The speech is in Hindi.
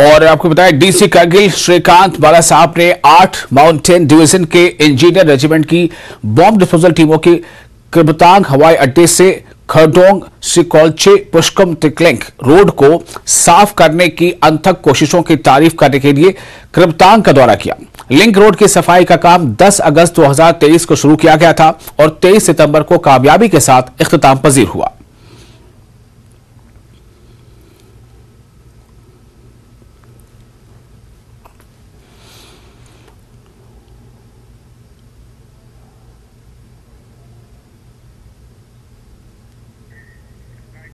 और आपको बताया डीसी करगिल श्रीकांत बाला साहब ने आठ माउंटेन डिवीजन के इंजीनियर रेजिमेंट की बॉम्ब डिस्पोजल टीमों की कृपतांग हवाई अड्डे से खरडोंग सिकोलचे पुष्कम तिकलेंक रोड को साफ करने की अंथक कोशिशों की तारीफ करने के लिए कृपतांग का दौरा किया लिंक रोड की सफाई का काम 10 अगस्त 2023 को शुरू किया गया था और 23 सितंबर को कामयाबी के साथ इख्ताम पजीर हुआ